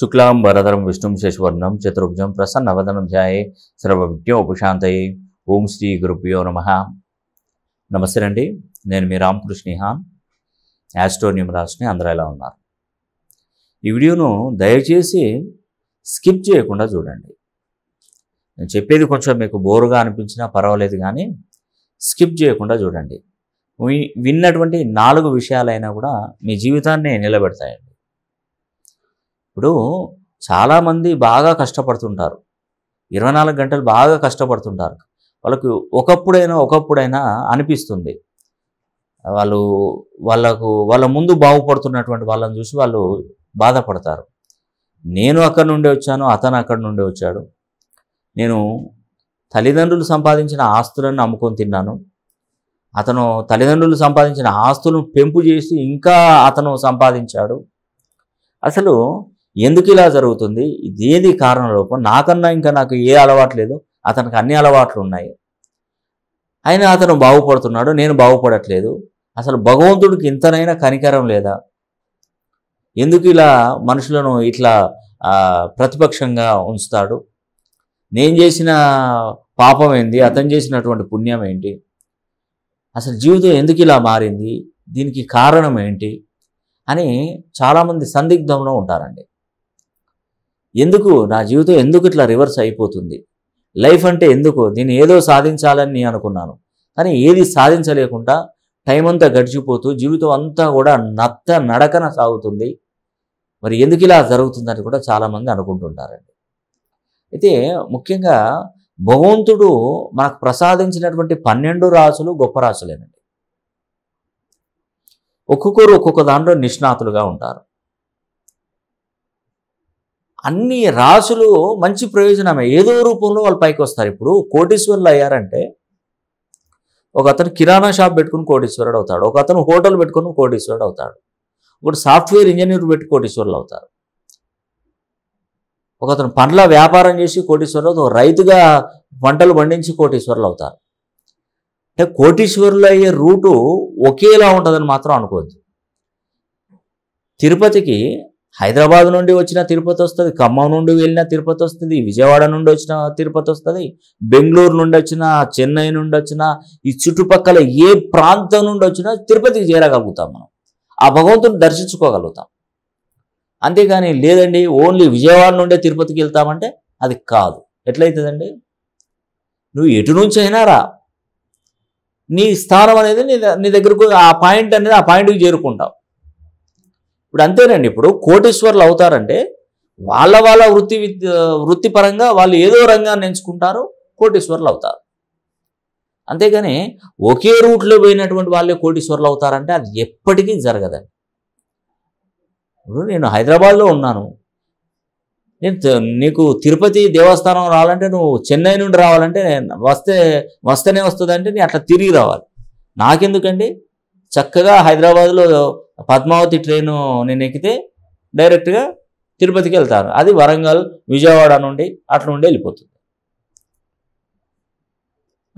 శుక్లాం వరదరం విష్ణు శశివర్ణం చతుర్భుజం ప్రసన్నవదనం ధ్యాయే సర్వవిజ్ఞోపశాంతయే ఓం శ్రీ గురుభ్యో నమ నమస్తే అండి నేను మీ రామకృష్ణిహాన్ యాస్ట్రోన్యూమ్ రాసుని అందరూ ఎలా ఉన్నారు ఈ వీడియోను దయచేసి స్కిప్ చేయకుండా చూడండి నేను చెప్పేది కొంచెం మీకు బోరుగా అనిపించినా పర్వాలేదు కానీ స్కిప్ చేయకుండా చూడండి విన్నటువంటి నాలుగు విషయాలైనా కూడా మీ జీవితాన్ని నిలబెడతాయండి ఇప్పుడు చాలామంది బాగా కష్టపడుతుంటారు ఇరవై నాలుగు గంటలు బాగా కష్టపడుతుంటారు వాళ్ళకు ఒకప్పుడైనా ఒకప్పుడైనా అనిపిస్తుంది వాళ్ళు వాళ్ళకు వాళ్ళ ముందు బాగుపడుతున్నటువంటి వాళ్ళని చూసి వాళ్ళు బాధపడతారు నేను అక్కడి నుండి వచ్చాను అతను అక్కడ నుండి వచ్చాడు నేను తల్లిదండ్రులు సంపాదించిన ఆస్తులను అమ్ముకొని తిన్నాను అతను తల్లిదండ్రులు సంపాదించిన ఆస్తులను పెంపు చేసి ఇంకా అతను సంపాదించాడు అసలు ఎందుకు ఇలా జరుగుతుంది ఇదేది కారణ లోపం నాకన్నా ఇంకా నాకు ఏ అలవాటు లేదు అతనికి అన్ని అలవాట్లు ఉన్నాయి అయినా అతను బాగుపడుతున్నాడు నేను బాగుపడట్లేదు అసలు భగవంతుడికి ఇంతనైనా కనికరం లేదా ఎందుకు ఇలా మనుషులను ఇట్లా ప్రతిపక్షంగా ఉంచుతాడు నేను చేసిన పాపం ఏంది అతను చేసినటువంటి పుణ్యం ఏంటి అసలు జీవితం ఎందుకు ఇలా మారింది దీనికి కారణం ఏంటి అని చాలామంది సందిగ్ధంలో ఉంటారండి ఎందుకు నా జీవితం ఎందుకు ఇట్లా రివర్స్ అయిపోతుంది లైఫ్ అంటే ఎందుకు నేను ఏదో సాధించాలని నేను అనుకున్నాను కానీ ఏది సాధించలేకుండా టైం అంతా గడిచిపోతూ జీవితం అంతా కూడా నత్త నడకన సాగుతుంది మరి ఎందుకు ఇలా జరుగుతుందని కూడా చాలామంది అనుకుంటుంటారండి అయితే ముఖ్యంగా భగవంతుడు మనకు ప్రసాదించినటువంటి పన్నెండు రాసులు గొప్ప రాసులేనండి ఒక్కొక్కరు ఒక్కొక్క దాంట్లో నిష్ణాతులుగా ఉంటారు అన్ని రాసులు మంచి ప్రయోజనమే ఏదో రూపంలో వాళ్ళు పైకి వస్తారు ఇప్పుడు కోటీశ్వరులు అయ్యారంటే ఒక అతను కిరాణా షాప్ పెట్టుకుని కోటీశ్వరుడు అవుతాడు ఒక అతను హోటల్ పెట్టుకుని కోటీశ్వరుడు అవుతాడు ఒకటి సాఫ్ట్వేర్ ఇంజనీర్ పెట్టి కోటీశ్వరులు అవుతారు ఒక అతను పండ్ల వ్యాపారం చేసి కోటీశ్వరులు రైతుగా పంటలు పండించి కోటీశ్వరులు అవుతారు అంటే కోటీశ్వరులు అయ్యే రూటు ఒకేలా ఉంటుందని మాత్రం అనుకోవద్దు తిరుపతికి హైదరాబాద్ నుండి వచ్చిన తిరుపతి వస్తుంది ఖమ్మం నుండి వెళ్ళిన తిరుపతి వస్తుంది విజయవాడ నుండి వచ్చిన తిరుపతి వస్తుంది బెంగళూరు నుండి వచ్చిన చెన్నై నుండి వచ్చిన ఈ చుట్టుపక్కల ఏ ప్రాంతం నుండి వచ్చినా తిరుపతికి చేరగలుగుతాం మనం ఆ భగవంతుని దర్శించుకోగలుగుతాం అంతేగాని లేదండి ఓన్లీ విజయవాడ నుండే తిరుపతికి వెళ్తామంటే అది కాదు ఎట్లయితుందండి నువ్వు ఎటు నుంచి అయినా రా నీ స్థానం అనేది నీ నీ దగ్గరకు ఆ పాయింట్ అనేది ఆ పాయింట్కి చేరుకుంటావు ఇప్పుడు అంతేనండి ఇప్పుడు కోటీశ్వర్లు అవుతారంటే వాళ్ళ వాళ్ళ వృత్తి వృత్తిపరంగా వాళ్ళు ఏదో రంగాన్ని ఎంచుకుంటారో కోటీశ్వర్లు అవుతారు అంతేగాని ఒకే రూట్లో పోయినటువంటి వాళ్ళే కోటీశ్వర్లు అవుతారంటే అది ఎప్పటికీ జరగదండి ఇప్పుడు నేను హైదరాబాద్లో ఉన్నాను నేను నీకు తిరుపతి దేవస్థానం రావాలంటే నువ్వు చెన్నై నుండి రావాలంటే వస్తే వస్తేనే వస్తుందంటే నీ అట్లా తిరిగి రావాలి నాకెందుకండి చక్కగా హైదరాబాద్లో పద్మావతి ట్రైను నేను ఎక్కితే డైరెక్ట్గా తిరుపతికి వెళ్తారు అది వరంగల్ విజయవాడ నుండి అట్లా నుండి వెళ్ళిపోతుంది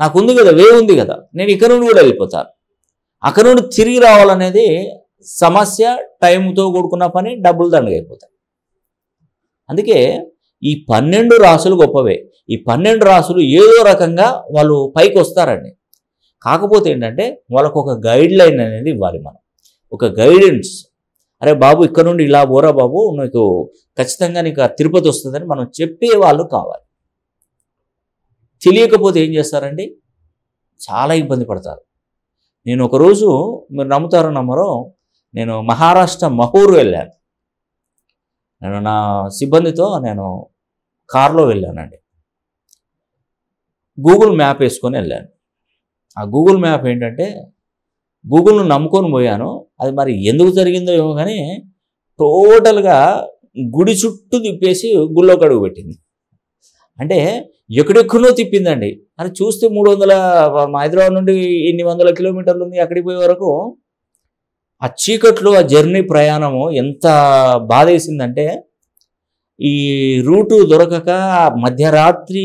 నాకు ఉంది కదా వే ఉంది కదా నేను ఇక్కడ నుండి కూడా వెళ్ళిపోతాను అక్కడ నుండి తిరిగి రావాలనేది సమస్య టైంతో కూడుకున్న పని డబ్బులు దండగైపోతాయి అందుకే ఈ పన్నెండు రాసులు గొప్పవే ఈ పన్నెండు రాసులు ఏదో రకంగా వాళ్ళు పైకి వస్తారండి కాకపోతే ఏంటంటే వాళ్ళకు ఒక గైడ్ లైన్ అనేది ఇవ్వాలి మనం ఒక గైడెన్స్ అరే బాబు ఇక్కడ నుండి ఇలా పోరా బాబు నీకు ఖచ్చితంగా నీకు తిరుపతి వస్తుందని మనం చెప్పేవాళ్ళు కావాలి తెలియకపోతే ఏం చేస్తారండి చాలా ఇబ్బంది పడతారు నేను ఒకరోజు మీరు నమ్ముతారో నమ్మరో నేను మహారాష్ట్ర మహూరు వెళ్ళాను నేను నా సిబ్బందితో నేను కారులో వెళ్ళానండి గూగుల్ మ్యాప్ వేసుకొని వెళ్ళాను ఆ గూగుల్ మ్యాప్ ఏంటంటే గూగుల్ను నమ్ముకొని పోయాను అది మరి ఎందుకు జరిగిందో ఏమో కానీ టోటల్గా గుడి చుట్టూ తిప్పేసి గుళ్ళో కడుగు పెట్టింది అంటే ఎక్కడెక్కడో తిప్పిందండి అని చూస్తే మూడు వందల హైదరాబాద్ నుండి ఎన్ని వందల కిలోమీటర్లు ఉంది అక్కడికి పోయే వరకు ఆ చీకట్లో ఆ జర్నీ ప్రయాణము ఎంత బాధ వేసిందంటే ఈ రూటు దొరకక మధ్యరాత్రి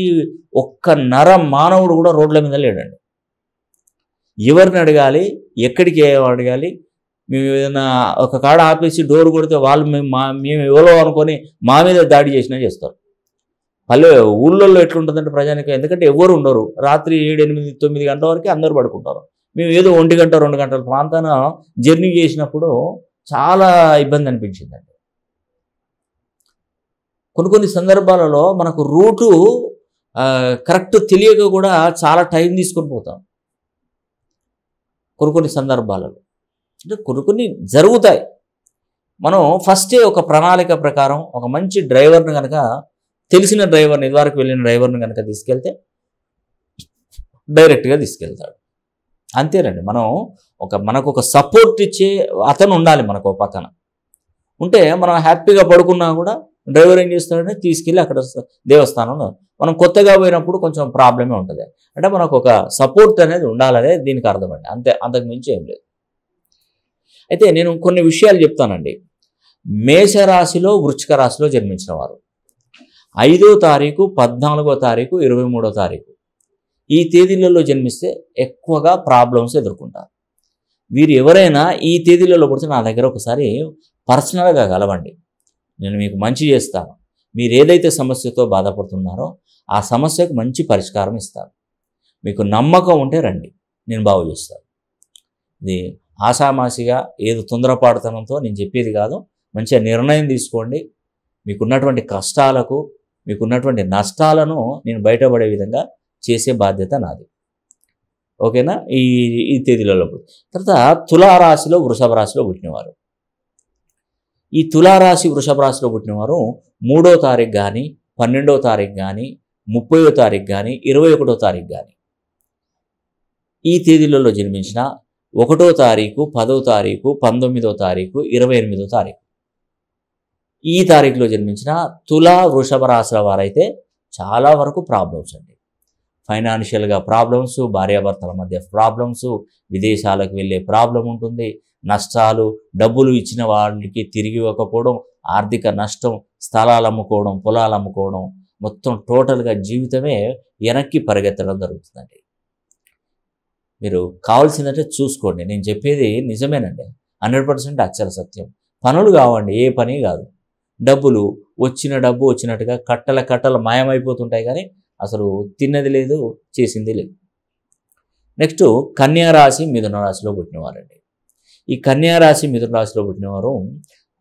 ఒక్క నర మానవుడు కూడా రోడ్ల మీద లేడండి ఎవరిని అడగాలి ఎక్కడికి అడగాలి మేము ఏదైనా ఒక కాడ ఆపేసి డోర్ కొడితే వాళ్ళు మేము మా మేము ఎవరో అనుకొని మా మీద దాడి చేసినా చేస్తారు పల్లె ఊళ్ళల్లో ఎట్లుంటుందంటే ప్రజానికి ఎందుకంటే ఎవరు ఉండరు రాత్రి ఏడు ఎనిమిది తొమ్మిది గంటల వరకు అందరు పడుకుంటారు మేము ఏదో ఒంటి గంట రెండు గంటల ప్రాంతాన జర్నీ చేసినప్పుడు చాలా ఇబ్బంది అనిపించిందండి కొన్ని కొన్ని సందర్భాలలో మనకు రూటు కరెక్ట్ తెలియక కూడా చాలా టైం తీసుకొని పోతాం కొన్ని కొన్ని సందర్భాలలో అంటే కొన్ని కొన్ని జరుగుతాయి మనం ఫస్టే ఒక ప్రణాళిక ప్రకారం ఒక మంచి డ్రైవర్ని కనుక తెలిసిన డ్రైవర్ని ఇదివరకు వెళ్ళిన డ్రైవర్ని కనుక తీసుకెళ్తే డైరెక్ట్గా తీసుకెళ్తాడు అంతేనండి మనం ఒక మనకు ఒక సపోర్ట్ ఇచ్చే అతను ఉండాలి మనకు పక్కన ఉంటే మనం హ్యాపీగా పడుకున్నా కూడా డ్రైవర్ ఏం చేస్తున్నాడని తీసుకెళ్ళి అక్కడ దేవస్థానంలో మనం కొత్తగా పోయినప్పుడు కొంచెం ప్రాబ్లమే ఉంటుంది అంటే మనకు ఒక సపోర్ట్ అనేది ఉండాలనే దీనికి అర్థమండి అంతే అంతకు మించి ఏం లేదు అయితే నేను కొన్ని విషయాలు చెప్తానండి మేషరాశిలో వృచ్చిక రాశిలో జన్మించిన వారు ఐదో తారీఖు పద్నాలుగో తారీఖు ఇరవై మూడో తారీఖు ఈ తేదీలలో జన్మిస్తే ఎక్కువగా ప్రాబ్లమ్స్ ఎదుర్కొంటారు వీరు ఎవరైనా ఈ తేదీలలో పుడితే నా దగ్గర ఒకసారి పర్సనల్గా కలవండి నేను మీకు మంచి చేస్తాను మీరు ఏదైతే సమస్యతో బాధపడుతున్నారో ఆ సమస్యకు మంచి పరిష్కారం ఇస్తారు మీకు నమ్మకం ఉంటే రండి నేను బాగు చేస్తాను ఇది ఆషామాసిగా ఏదో తొందరపాటుతనంతో నేను చెప్పేది కాదు మంచిగా నిర్ణయం తీసుకోండి మీకున్నటువంటి కష్టాలకు మీకున్నటువంటి నష్టాలను నేను బయటపడే విధంగా చేసే బాధ్యత నాది ఓకేనా ఈ ఈ తేదీలలో తర్వాత తులారాశిలో వృషభ రాశిలో పుట్టినవారు ఈ తులారాశి వృషభ రాశిలో పుట్టినవారు మూడో తారీఖు కానీ పన్నెండో తారీఖు కానీ ముప్పైవ తారీఖు కానీ ఇరవై ఒకటో తారీఖు కానీ ఈ తేదీలలో జన్మించిన ఒకటో తారీఖు పదో తారీఖు పంతొమ్మిదో తారీఖు ఇరవై ఎనిమిదో తారీఖు ఈ తారీఖులో జన్మించిన తులా వృషభ రాశుల వారైతే చాలా వరకు ప్రాబ్లమ్స్ అండి ఫైనాన్షియల్గా ప్రాబ్లమ్స్ భార్యాభర్తల మధ్య ప్రాబ్లమ్స్ విదేశాలకు వెళ్ళే ప్రాబ్లం ఉంటుంది నష్టాలు డబ్బులు ఇచ్చిన వాళ్ళకి తిరిగి ఇవ్వకపోవడం ఆర్థిక నష్టం స్థలాలు అమ్ముకోవడం పొలాలు అమ్ముకోవడం మొత్తం టోటల్గా జీవితమే వెనక్కి పరిగెత్తడం జరుగుతుందండి మీరు కావాల్సిందంటే చూసుకోండి నేను చెప్పేది నిజమేనండి హండ్రెడ్ పర్సెంట్ అక్షర సత్యం పనులు కావండి ఏ పని కాదు డబ్బులు వచ్చిన డబ్బు వచ్చినట్టుగా కట్టల కట్టలు మాయమైపోతుంటాయి కానీ అసలు తిన్నది లేదు చేసింది లేదు నెక్స్ట్ కన్యారాశి మిథున రాశిలో పుట్టినవారండి ఈ కన్యారాశి మిథున రాశిలో పుట్టినవారు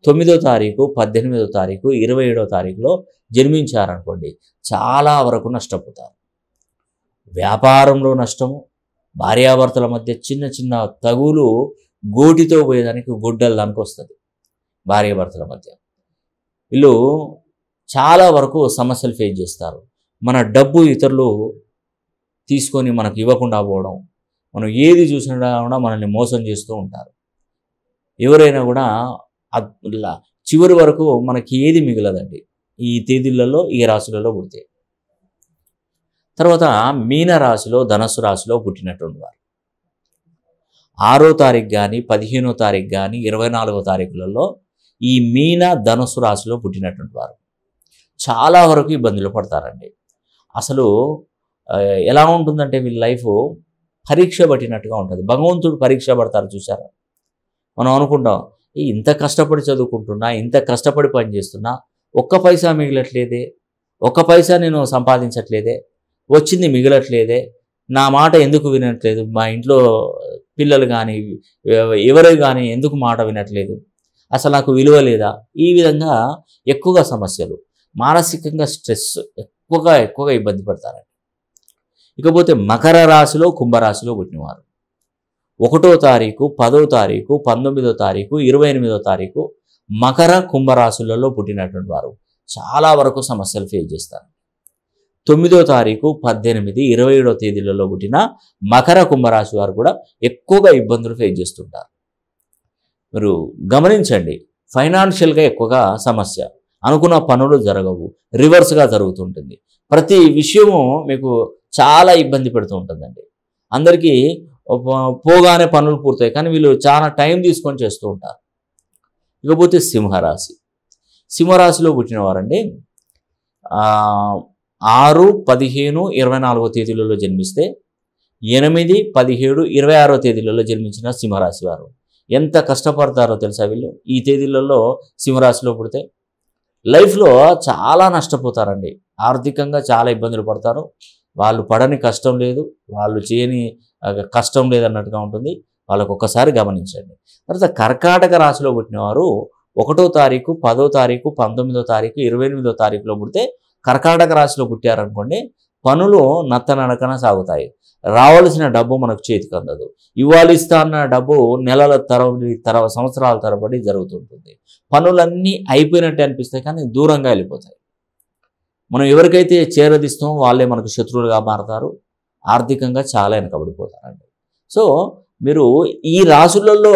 తొమ్మిదో తారీఖు పద్దెనిమిదో తారీఖు ఇరవై ఏడో తారీఖులో జన్మించారనుకోండి చాలా వరకు నష్టపోతారు వ్యాపారంలో నష్టము భార్యాభర్తల మధ్య చిన్న చిన్న తగులు గోటితో పోయేదానికి దానికి వస్తుంది భార్యాభర్తల మధ్య వీళ్ళు చాలా వరకు సమస్యలు ఫేస్ చేస్తారు మన డబ్బు ఇతరులు తీసుకొని మనకు ఇవ్వకుండా పోవడం మనం ఏది చూసినా కూడా మనల్ని మోసం చేస్తూ ఉంటారు ఎవరైనా కూడా చివరి వరకు మనకి ఏది మిగలదండి ఈ తేదీలలో ఈ రాశులలో పుడితే తర్వాత మీన రాశిలో ధనస్సు రాశిలో పుట్టినటువంటి వారు ఆరో తారీఖు కానీ పదిహేనో తారీఖు కానీ ఇరవై నాలుగో తారీఖులలో ఈ మీన ధనుసు రాశిలో పుట్టినటువంటి వారు చాలా వరకు ఇబ్బందులు పడతారండి అసలు ఎలా ఉంటుందంటే వీళ్ళ లైఫ్ పరీక్ష పట్టినట్టుగా ఉంటుంది భగవంతుడు పరీక్ష పడతారు చూసారా మనం అనుకుంటాం ఇంత కష్టపడి చదువుకుంటున్నా ఇంత కష్టపడి పనిచేస్తున్నా ఒక్క పైసా మిగలట్లేదే ఒక్క పైసా నేను సంపాదించట్లేదే వచ్చింది మిగలట్లేదే నా మాట ఎందుకు వినట్లేదు మా ఇంట్లో పిల్లలు కానీ ఎవరు కానీ ఎందుకు మాట వినట్లేదు అసలు నాకు విలువ లేదా ఈ విధంగా ఎక్కువగా సమస్యలు మానసికంగా స్ట్రెస్ ఎక్కువగా ఎక్కువగా ఇబ్బంది పడతారండి ఇకపోతే మకర రాశిలో కుంభరాశిలో పుట్టినవారు ఒకటో తారీఖు పదో తారీఖు పంతొమ్మిదో తారీఖు ఇరవై ఎనిమిదో తారీఖు మకర కుంభరాశులలో పుట్టినటువంటి వారు చాలా వరకు సమస్యలు ఫేస్ చేస్తారు తొమ్మిదో తారీఖు పద్దెనిమిది ఇరవై ఏడో తేదీలలో పుట్టిన మకర కుంభరాశి వారు కూడా ఎక్కువగా ఇబ్బందులు ఫేస్ చేస్తుంటారు మీరు గమనించండి ఫైనాన్షియల్గా ఎక్కువగా సమస్య అనుకున్న పనులు జరగవు రివర్స్గా జరుగుతుంటుంది ప్రతి విషయము మీకు చాలా ఇబ్బంది పెడుతూ ఉంటుందండి అందరికీ పోగానే పనులు పూర్తయి కానీ వీళ్ళు చాలా టైం తీసుకొని చేస్తూ ఉంటారు ఇకపోతే సింహరాశి సింహరాశిలో పుట్టిన వారండి ఆరు పదిహేను ఇరవై నాలుగో తేదీలలో జన్మిస్తే ఎనిమిది పదిహేడు ఇరవై ఆరో తేదీలలో జన్మించిన సింహరాశి వారు ఎంత కష్టపడతారో తెలుసా వీళ్ళు ఈ తేదీలలో సింహరాశిలో పుడితే లైఫ్లో చాలా నష్టపోతారండి ఆర్థికంగా చాలా ఇబ్బందులు పడతారు వాళ్ళు పడని కష్టం లేదు వాళ్ళు చేయని కష్టం లేదన్నట్టుగా ఉంటుంది వాళ్ళకు ఒక్కసారి గమనించండి తర్వాత కర్కాటక రాశిలో పుట్టినవారు ఒకటో తారీఖు పదో తారీఖు పంతొమ్మిదో తారీఖు ఇరవై ఎనిమిదో తారీఖులో పుడితే కర్కాటక రాశిలో పుట్టారనుకోండి పనులు నత్తనడకన సాగుతాయి రావాల్సిన డబ్బు మనకు చేతికి అందదు ఇవ్వాలి ఇస్తా అన్న డబ్బు నెలల తరబడి తర సంవత్సరాల తరబడి జరుగుతుంటుంది పనులన్నీ అయిపోయినట్టు అనిపిస్తాయి కానీ దూరంగా వెళ్ళిపోతాయి మనం ఎవరికైతే చేరదిస్తామో వాళ్ళే మనకు శత్రువులుగా మారతారు ఆర్థికంగా చాలా వెనకబడిపోతారండి సో మీరు ఈ రాసులలో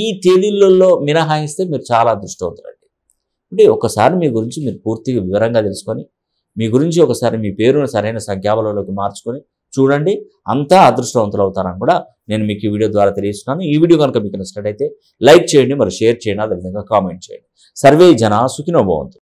ఈ తేదీలలో మినహాయిస్తే మీరు చాలా అదృష్టవంతులండి అంటే ఒకసారి మీ గురించి మీరు పూర్తిగా వివరంగా తెలుసుకొని మీ గురించి ఒకసారి మీ పేరును సరైన సంఖ్యాబలంలోకి మార్చుకొని చూడండి అంతా అదృష్టవంతులు అవుతారని కూడా నేను మీకు ఈ వీడియో ద్వారా తెలియజేస్తున్నాను ఈ వీడియో కనుక మీకు నచ్చినట్టయితే లైక్ చేయండి మరి షేర్ చేయండి అదేవిధంగా కామెంట్ చేయండి సర్వే జన సుఖినోభవంతు